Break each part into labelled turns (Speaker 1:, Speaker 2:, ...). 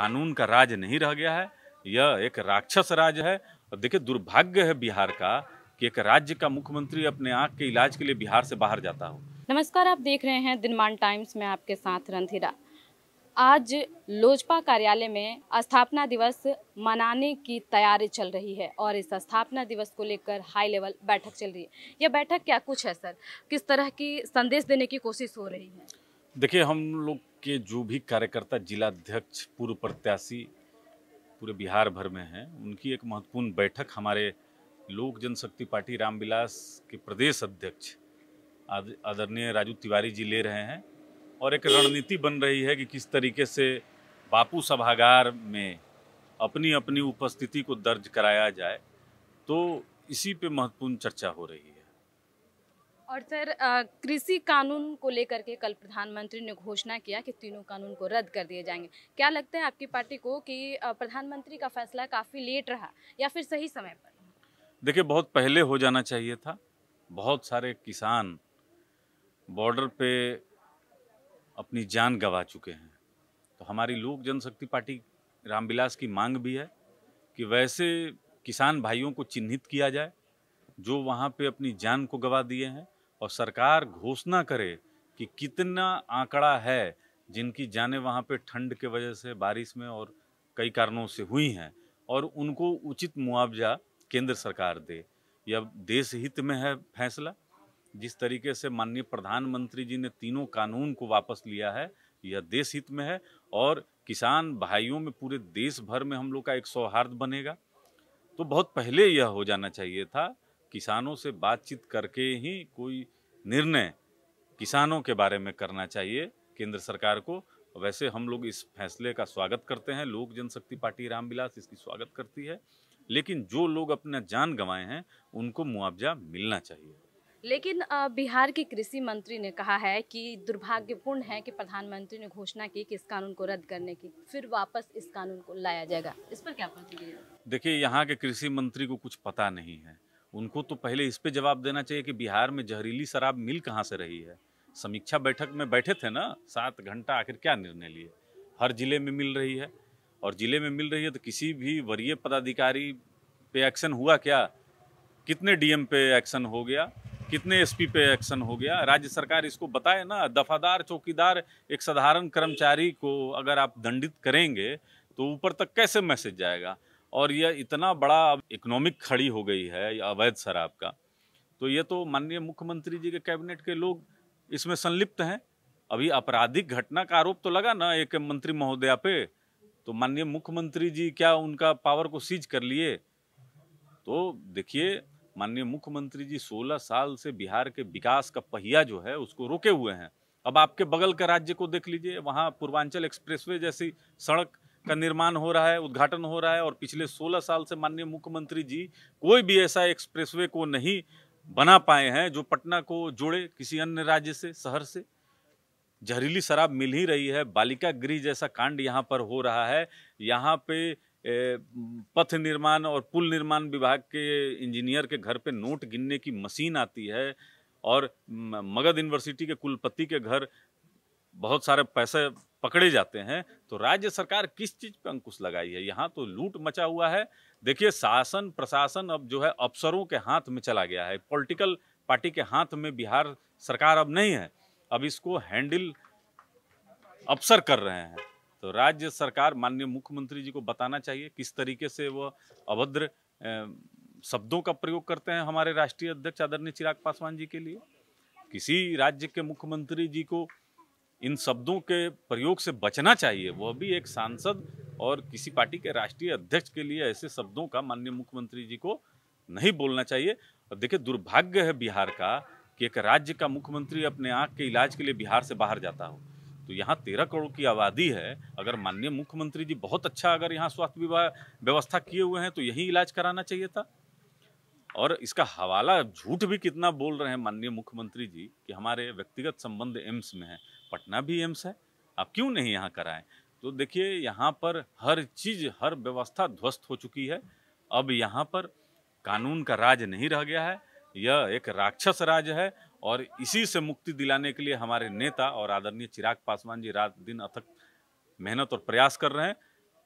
Speaker 1: कानून का राज नहीं रह गया है यह एक राक्षस राज है और देखिए दुर्भाग्य है बिहार का कि एक राज्य का मुख्यमंत्री अपने आँख के इलाज के लिए बिहार से बाहर जाता हो
Speaker 2: नमस्कार आप देख रहे हैं दिनमान टाइम्स में आपके साथ रंधीरा आज लोजपा कार्यालय में स्थापना दिवस मनाने की तैयारी चल रही है और इस स्थापना दिवस को लेकर हाई लेवल बैठक चल रही है यह बैठक क्या कुछ है सर किस तरह की संदेश देने की कोशिश हो रही है
Speaker 1: देखिए हम लोग के जो भी कार्यकर्ता जिलाध्यक्ष पूर्व प्रत्याशी पूरे बिहार भर में हैं उनकी एक महत्वपूर्ण बैठक हमारे लोक जनशक्ति पार्टी रामविलास के प्रदेश अध्यक्ष आदरणीय राजू तिवारी जी ले रहे हैं और एक रणनीति बन रही है कि किस तरीके से बापू सभागार में अपनी अपनी उपस्थिति को दर्ज कराया जाए तो इसी पे महत्वपूर्ण चर्चा हो रही है
Speaker 2: और सर कृषि कानून को लेकर के कल प्रधानमंत्री ने घोषणा किया कि तीनों कानून को रद्द कर दिए जाएंगे क्या लगता है आपकी पार्टी को कि प्रधानमंत्री का फैसला काफ़ी लेट रहा या फिर सही समय पर
Speaker 1: देखिए बहुत पहले हो जाना चाहिए था बहुत सारे किसान बॉर्डर पे अपनी जान गंवा चुके हैं तो हमारी लोक जनशक्ति पार्टी रामविलास की मांग भी है कि वैसे किसान भाइयों को चिन्हित किया जाए जो वहाँ पे अपनी जान को गवा दिए हैं और सरकार घोषणा करे कि कितना आंकड़ा है जिनकी जाने वहाँ पे ठंड के वजह से बारिश में और कई कारणों से हुई हैं और उनको उचित मुआवजा केंद्र सरकार दे यह देश हित में है फैसला जिस तरीके से माननीय प्रधानमंत्री जी ने तीनों कानून को वापस लिया है यह देश हित में है और किसान भाइयों में पूरे देश भर में हम लोग का एक सौहार्द बनेगा तो बहुत पहले यह हो जाना चाहिए था किसानों से बातचीत करके ही कोई निर्णय किसानों के बारे में करना चाहिए केंद्र सरकार को वैसे हम लोग इस फैसले का स्वागत करते हैं लोक जनशक्ति पार्टी रामविलास इसकी स्वागत करती है लेकिन जो लोग अपना जान गंवाए हैं उनको मुआवजा मिलना चाहिए
Speaker 2: लेकिन बिहार के कृषि मंत्री ने कहा है कि दुर्भाग्यपूर्ण है कि प्रधानमंत्री ने घोषणा की कि इस कानून को रद्द करने की फिर वापस इस कानून को लाया जाएगा इस पर क्या प्रतिक्रिया
Speaker 1: देखिए यहाँ के कृषि मंत्री को कुछ पता नहीं है उनको तो पहले इस पे जवाब देना चाहिए कि बिहार में जहरीली शराब मिल कहाँ से रही है समीक्षा बैठक में बैठे थे ना सात घंटा आखिर क्या निर्णय लिए हर जिले में मिल रही है और जिले में मिल रही है तो किसी भी वरीय पदाधिकारी पे एक्शन हुआ क्या कितने डीएम पे एक्शन हो गया कितने एसपी पे एक्शन हो गया राज्य सरकार इसको बताए ना दफादार चौकीदार एक साधारण कर्मचारी को अगर आप दंडित करेंगे तो ऊपर तक कैसे मैसेज जाएगा और यह इतना बड़ा इकोनॉमिक खड़ी हो गई है अवैध शराब का तो ये तो माननीय मुख्यमंत्री जी के कैबिनेट के लोग इसमें संलिप्त हैं अभी आपराधिक घटना का आरोप तो लगा ना एक मंत्री महोदया पे तो माननीय मुख्यमंत्री जी क्या उनका पावर को सीज कर लिए तो देखिए माननीय मुख्यमंत्री जी 16 साल से बिहार के विकास का पहिया जो है उसको रोके हुए हैं अब आपके बगल का राज्य को देख लीजिए वहाँ पूर्वांचल एक्सप्रेसवे जैसी सड़क का निर्माण हो रहा है उद्घाटन हो रहा है और पिछले 16 साल से माननीय मुख्यमंत्री जी कोई भी ऐसा एक्सप्रेसवे को नहीं बना पाए हैं जो पटना को जोड़े किसी अन्य राज्य से शहर से जहरीली शराब मिल ही रही है बालिका गृह जैसा कांड यहाँ पर हो रहा है यहाँ पे पथ निर्माण और पुल निर्माण विभाग के इंजीनियर के घर पे नोट गिनने की मशीन आती है और मगध यूनिवर्सिटी के कुलपति के घर बहुत सारे पैसे पकड़े जाते हैं तो राज्य सरकार किस चीज़ पर अंकुश लगाई है यहाँ तो लूट मचा हुआ है देखिए शासन प्रशासन अब जो है अफसरों के हाथ में चला गया है पॉलिटिकल पार्टी के हाथ में बिहार सरकार अब नहीं है अब इसको हैंडल अफसर कर रहे हैं तो राज्य सरकार माननीय मुख्यमंत्री जी को बताना चाहिए किस तरीके से वह अभद्र शब्दों का प्रयोग करते हैं हमारे राष्ट्रीय अध्यक्ष आदरणीय चिराग पासवान जी के लिए किसी राज्य के मुख्यमंत्री जी को इन शब्दों के प्रयोग से बचना चाहिए वह भी एक सांसद और किसी पार्टी के राष्ट्रीय अध्यक्ष के लिए ऐसे शब्दों का माननीय मुख्यमंत्री जी को नहीं बोलना चाहिए और देखिए दुर्भाग्य है बिहार का कि एक राज्य का मुख्यमंत्री अपने आँख के इलाज के लिए बिहार से बाहर जाता हो तो यहाँ तेरह करोड़ की आबादी है अगर माननीय मुख्यमंत्री जी बहुत अच्छा अगर यहाँ स्वास्थ्य विभाग व्यवस्था किए हुए हैं तो यही इलाज कराना चाहिए था और इसका हवाला झूठ भी कितना बोल रहे हैं माननीय मुख्यमंत्री जी कि हमारे व्यक्तिगत संबंध एम्स में है पटना भी एम्स है आप क्यों नहीं यहाँ कराएं तो देखिए यहाँ पर हर चीज़ हर व्यवस्था ध्वस्त हो चुकी है अब यहाँ पर कानून का राज नहीं रह गया है यह एक राक्षस राज है और इसी से मुक्ति दिलाने के लिए हमारे नेता और आदरणीय चिराग पासवान जी रात दिन अथक मेहनत और प्रयास कर रहे हैं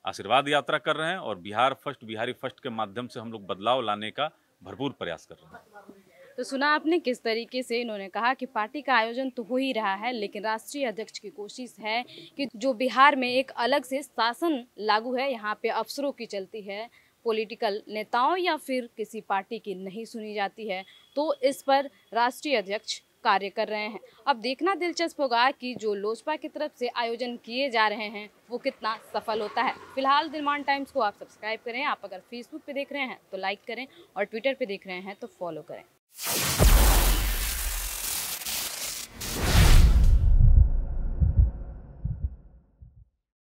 Speaker 1: आशीर्वाद यात्रा कर रहे हैं और बिहार फर्स्ट बिहारी फर्स्ट के माध्यम से हम लोग बदलाव लाने का भरपूर प्रयास कर रहे हैं
Speaker 2: तो सुना आपने किस तरीके से इन्होंने कहा कि पार्टी का आयोजन तो हो ही रहा है लेकिन राष्ट्रीय अध्यक्ष की कोशिश है कि जो बिहार में एक अलग से शासन लागू है यहाँ पे अफसरों की चलती है पॉलिटिकल नेताओं या फिर किसी पार्टी की नहीं सुनी जाती है तो इस पर राष्ट्रीय अध्यक्ष कार्य कर रहे हैं अब देखना दिलचस्प होगा कि जो लोजपा की तरफ से आयोजन किए जा रहे हैं वो कितना सफल होता है फिलहाल दिलमान टाइम्स को आप सब्सक्राइब करें आप अगर फेसबुक पे देख रहे हैं तो लाइक करें और ट्विटर पे देख रहे हैं तो फॉलो करें